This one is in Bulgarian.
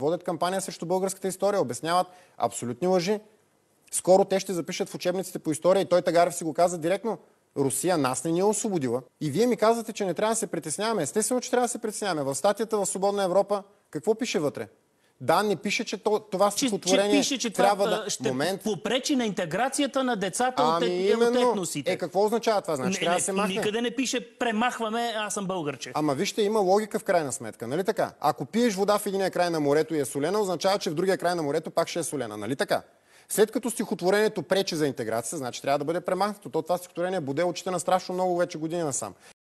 Водят кампания срещу българската история, обясняват абсолютни лъжи. Скоро те ще запишат в учебниците по история и той Тагарев си го каза директно. Русия нас не ни е освободила. И вие ми казвате, че не трябва да се притесняваме. Естествено, че трябва да се притесняваме. В статията в Свободна Европа какво пише вътре? Да, не пише, че това стихотворение че, че пише, че трябва това, да... Ще Момент. попречи на интеграцията на децата ами, от, именно. от етносите. Е, какво означава това? Значи, не, трябва не, да се махне. Никъде не пише премахваме, аз съм българче. Ама вижте, има логика в крайна сметка, нали така? Ако пиеш вода в единия край на морето и е солена, означава, че в другия край на морето пак ще е солена, нали така? След като стихотворението пречи за интеграция, значи трябва да бъде премахнато. То това стихотворение буде очите на страшно много вече години насам.